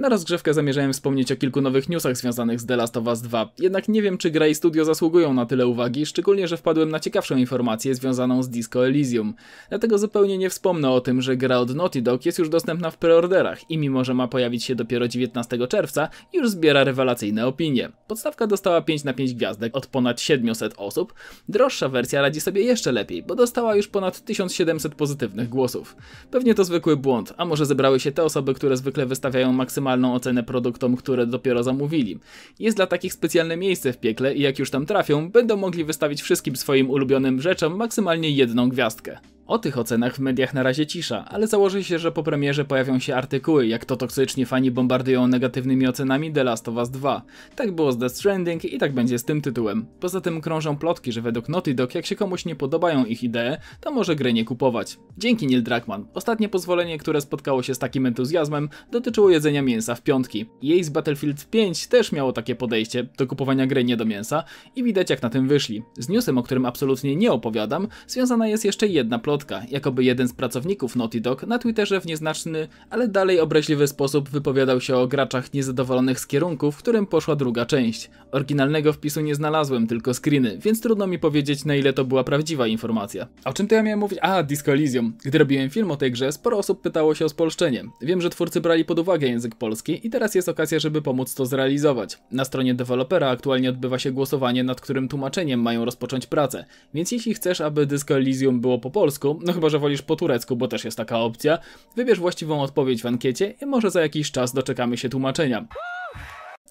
Na rozgrzewkę zamierzałem wspomnieć o kilku nowych newsach związanych z The Last of Us 2, jednak nie wiem czy gra i studio zasługują na tyle uwagi, szczególnie, że wpadłem na ciekawszą informację związaną z Disco Elysium. Dlatego zupełnie nie wspomnę o tym, że gra od Naughty Dog jest już dostępna w preorderach i mimo, że ma pojawić się dopiero 19 czerwca, już zbiera rewelacyjne opinie. Podstawka dostała 5 na 5 gwiazdek od ponad 700 osób, droższa wersja radzi sobie jeszcze lepiej, bo dostała już ponad 1700 pozytywnych głosów. Pewnie to zwykły błąd, a może zebrały się te osoby, które zwykle wystawiają maksymalnie maksymalną ocenę produktom, które dopiero zamówili. Jest dla takich specjalne miejsce w piekle i jak już tam trafią, będą mogli wystawić wszystkim swoim ulubionym rzeczom maksymalnie jedną gwiazdkę. O tych ocenach w mediach na razie cisza, ale założy się, że po premierze pojawią się artykuły, jak to toksyczni fani bombardują negatywnymi ocenami The Last of Us 2. Tak było z Death Stranding i tak będzie z tym tytułem. Poza tym krążą plotki, że według Naughty Dog jak się komuś nie podobają ich idee, to może gry nie kupować. Dzięki Neil Druckmann. Ostatnie pozwolenie, które spotkało się z takim entuzjazmem, dotyczyło jedzenia mięsa w piątki. Jej z Battlefield 5 też miało takie podejście do kupowania gry nie do mięsa i widać jak na tym wyszli. Z newsem, o którym absolutnie nie opowiadam, związana jest jeszcze jedna plotka, jakoby jeden z pracowników Naughty Dog na Twitterze w nieznaczny, ale dalej obraźliwy sposób wypowiadał się o graczach niezadowolonych z kierunku, w którym poszła druga część. Oryginalnego wpisu nie znalazłem, tylko screeny, więc trudno mi powiedzieć na ile to była prawdziwa informacja. O czym to ja miałem mówić? A, Disco Elysium. Gdy robiłem film o tej grze, sporo osób pytało się o spolszczenie. Wiem, że twórcy brali pod uwagę język polski i teraz jest okazja, żeby pomóc to zrealizować. Na stronie dewelopera aktualnie odbywa się głosowanie, nad którym tłumaczeniem mają rozpocząć pracę, więc jeśli chcesz, aby Disco Elysium było po polsku, no chyba, że wolisz po turecku, bo też jest taka opcja, wybierz właściwą odpowiedź w ankiecie i może za jakiś czas doczekamy się tłumaczenia.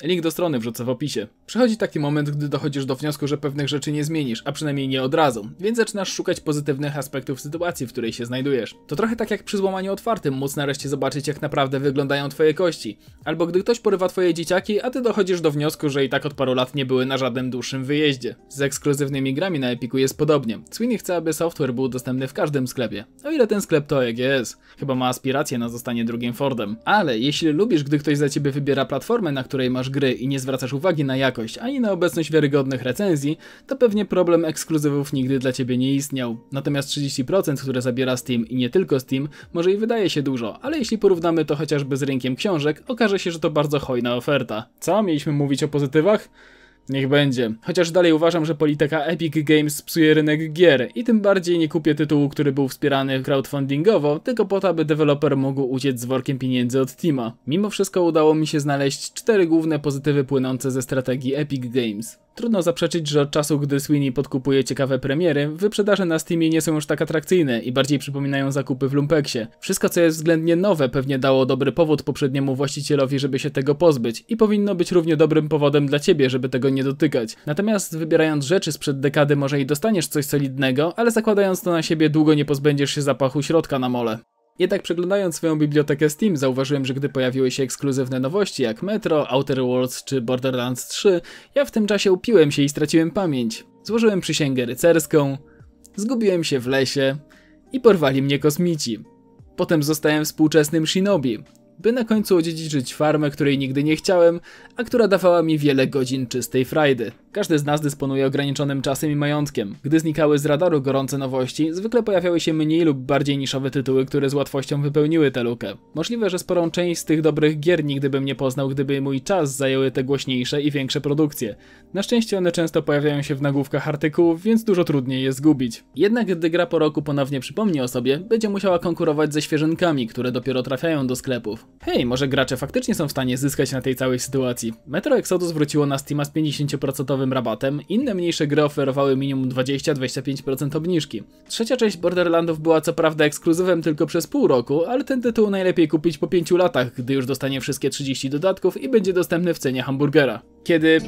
Link do strony wrzucę w opisie. Przychodzi taki moment, gdy dochodzisz do wniosku, że pewnych rzeczy nie zmienisz, a przynajmniej nie od razu, więc zaczynasz szukać pozytywnych aspektów sytuacji, w której się znajdujesz. To trochę tak jak przy złamaniu otwartym móc nareszcie zobaczyć, jak naprawdę wyglądają twoje kości. Albo gdy ktoś porywa twoje dzieciaki, a ty dochodzisz do wniosku, że i tak od paru lat nie były na żadnym dłuższym wyjeździe. Z ekskluzywnymi grami na Epiku jest podobnie. Sweeney chce, aby software był dostępny w każdym sklepie. O ile ten sklep to EGS. Chyba ma aspiracje na zostanie drugim Fordem. Ale jeśli lubisz, gdy ktoś za ciebie wybiera platformę, na której masz gry i nie zwracasz uwagi na jakość ani na obecność wiarygodnych recenzji, to pewnie problem ekskluzywów nigdy dla ciebie nie istniał. Natomiast 30%, które zabiera Steam i nie tylko Steam, może i wydaje się dużo, ale jeśli porównamy to chociażby z rynkiem książek, okaże się, że to bardzo hojna oferta. Co? Mieliśmy mówić o pozytywach? Niech będzie. Chociaż dalej uważam, że polityka Epic Games psuje rynek gier i tym bardziej nie kupię tytułu, który był wspierany crowdfundingowo, tylko po to, aby deweloper mógł uciec z workiem pieniędzy od tima. Mimo wszystko udało mi się znaleźć cztery główne pozytywy płynące ze strategii Epic Games. Trudno zaprzeczyć, że od czasu, gdy Sweeney podkupuje ciekawe premiery, wyprzedaże na Steamie nie są już tak atrakcyjne i bardziej przypominają zakupy w Lumpeksie. Wszystko, co jest względnie nowe, pewnie dało dobry powód poprzedniemu właścicielowi, żeby się tego pozbyć i powinno być równie dobrym powodem dla ciebie, żeby tego nie dotykać. Natomiast wybierając rzeczy sprzed dekady może i dostaniesz coś solidnego, ale zakładając to na siebie długo nie pozbędziesz się zapachu środka na mole. Jednak przeglądając swoją bibliotekę Steam zauważyłem, że gdy pojawiły się ekskluzywne nowości jak Metro, Outer Worlds czy Borderlands 3, ja w tym czasie upiłem się i straciłem pamięć. Złożyłem przysięgę rycerską, zgubiłem się w lesie i porwali mnie kosmici. Potem zostałem współczesnym shinobi, by na końcu odziedziczyć farmę, której nigdy nie chciałem, a która dawała mi wiele godzin czystej frajdy. Każdy z nas dysponuje ograniczonym czasem i majątkiem. Gdy znikały z radaru gorące nowości, zwykle pojawiały się mniej lub bardziej niszowe tytuły, które z łatwością wypełniły tę lukę. Możliwe, że sporą część z tych dobrych gier nigdy bym nie poznał, gdyby mój czas zajęły te głośniejsze i większe produkcje. Na szczęście one często pojawiają się w nagłówkach artykułów, więc dużo trudniej je zgubić. Jednak gdy gra po roku ponownie przypomni o sobie, będzie musiała konkurować ze świeżynkami, które dopiero trafiają do sklepów. Hej, może gracze faktycznie są w stanie zyskać na tej całej sytuacji. Metro Exodus wróciło na Steama z 50% rabatem, inne mniejsze gry oferowały minimum 20-25% obniżki. Trzecia część Borderlandów była co prawda ekskluzywem tylko przez pół roku, ale ten tytuł najlepiej kupić po 5 latach, gdy już dostanie wszystkie 30 dodatków i będzie dostępny w cenie hamburgera. Kiedy...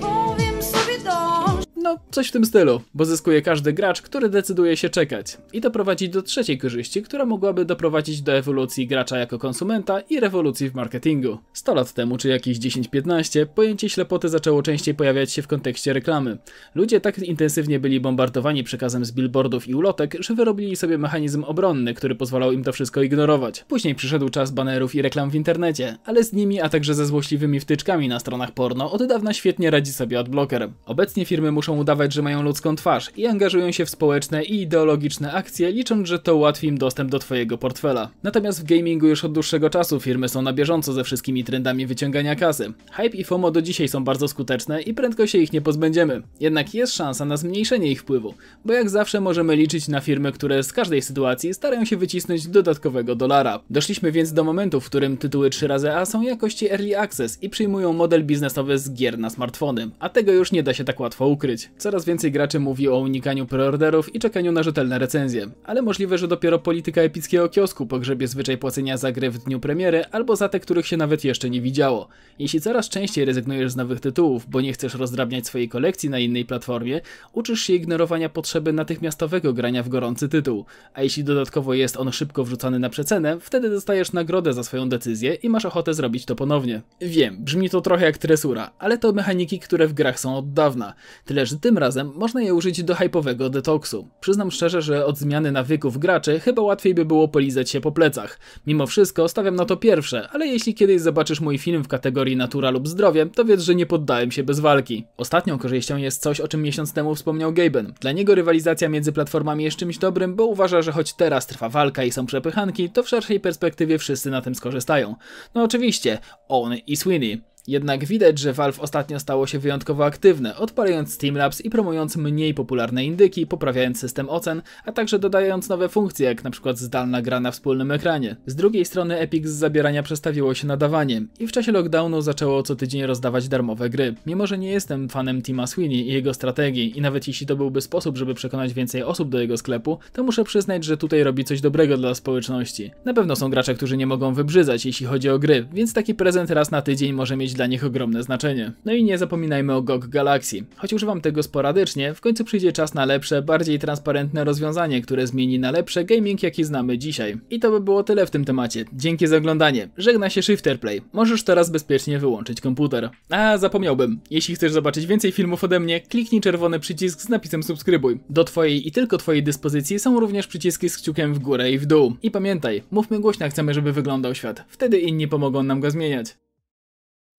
No, coś w tym stylu, bo zyskuje każdy gracz, który decyduje się czekać. I to prowadzi do trzeciej korzyści, która mogłaby doprowadzić do ewolucji gracza jako konsumenta i rewolucji w marketingu. 100 lat temu, czy jakieś 10-15, pojęcie ślepoty zaczęło częściej pojawiać się w kontekście reklamy. Ludzie tak intensywnie byli bombardowani przekazem z billboardów i ulotek, że wyrobili sobie mechanizm obronny, który pozwalał im to wszystko ignorować. Później przyszedł czas banerów i reklam w internecie, ale z nimi, a także ze złośliwymi wtyczkami na stronach porno, od dawna świetnie radzi sobie odbloker. Obecnie firmy muszą udawać, że mają ludzką twarz i angażują się w społeczne i ideologiczne akcje, licząc, że to ułatwi im dostęp do twojego portfela. Natomiast w gamingu już od dłuższego czasu firmy są na bieżąco ze wszystkimi trendami wyciągania kasy. Hype i FOMO do dzisiaj są bardzo skuteczne i prędko się ich nie pozbędziemy. Jednak jest szansa na zmniejszenie ich wpływu, bo jak zawsze możemy liczyć na firmy, które z każdej sytuacji starają się wycisnąć dodatkowego dolara. Doszliśmy więc do momentu, w którym tytuły 3 razy A są jakości Early Access i przyjmują model biznesowy z gier na smartfony, a tego już nie da się tak łatwo ukryć. Coraz więcej graczy mówi o unikaniu preorderów i czekaniu na rzetelne recenzje, ale możliwe, że dopiero polityka epickiego kiosku pogrzebie zwyczaj płacenia za gry w dniu premiery albo za te, których się nawet jeszcze nie widziało. Jeśli coraz częściej rezygnujesz z nowych tytułów, bo nie chcesz rozdrabniać swojej kolekcji na innej platformie, uczysz się ignorowania potrzeby natychmiastowego grania w gorący tytuł, a jeśli dodatkowo jest on szybko wrzucany na przecenę, wtedy dostajesz nagrodę za swoją decyzję i masz ochotę zrobić to ponownie. Wiem, brzmi to trochę jak tresura, ale to mechaniki, które w grach są od dawna. Tyle, że tym razem można je użyć do hypowego detoksu. Przyznam szczerze, że od zmiany nawyków graczy chyba łatwiej by było polizać się po plecach. Mimo wszystko stawiam na to pierwsze, ale jeśli kiedyś zobaczysz mój film w kategorii natura lub zdrowie, to wiedz, że nie poddałem się bez walki. Ostatnią korzyścią jest coś, o czym miesiąc temu wspomniał Gaben. Dla niego rywalizacja między platformami jest czymś dobrym, bo uważa, że choć teraz trwa walka i są przepychanki, to w szerszej perspektywie wszyscy na tym skorzystają. No oczywiście, on i Sweeney. Jednak widać, że Valve ostatnio stało się wyjątkowo aktywne, odpalając Steam Labs i promując mniej popularne indyki, poprawiając system ocen, a także dodając nowe funkcje, jak na przykład zdalna gra na wspólnym ekranie. Z drugiej strony Epic z zabierania przestawiło się na dawanie i w czasie lockdownu zaczęło co tydzień rozdawać darmowe gry. Mimo, że nie jestem fanem Tima Sweeney i jego strategii i nawet jeśli to byłby sposób, żeby przekonać więcej osób do jego sklepu, to muszę przyznać, że tutaj robi coś dobrego dla społeczności. Na pewno są gracze, którzy nie mogą wybrzyzać, jeśli chodzi o gry, więc taki prezent raz na tydzień może mieć mieć dla nich ogromne znaczenie. No i nie zapominajmy o GOG Galaxy. Choć używam tego sporadycznie, w końcu przyjdzie czas na lepsze, bardziej transparentne rozwiązanie, które zmieni na lepsze gaming, jaki znamy dzisiaj. I to by było tyle w tym temacie. Dzięki za oglądanie. Żegna się Shifterplay. Możesz teraz bezpiecznie wyłączyć komputer. A, zapomniałbym. Jeśli chcesz zobaczyć więcej filmów ode mnie, kliknij czerwony przycisk z napisem subskrybuj. Do twojej i tylko twojej dyspozycji są również przyciski z kciukiem w górę i w dół. I pamiętaj, mówmy głośno, chcemy, żeby wyglądał świat. Wtedy inni pomogą nam go zmieniać.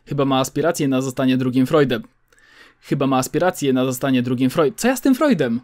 Chyba ma aspiracje na zostanie drugim Freudem. Chyba ma aspiracje na zostanie drugim Freudem. Co ja z tym Freudem?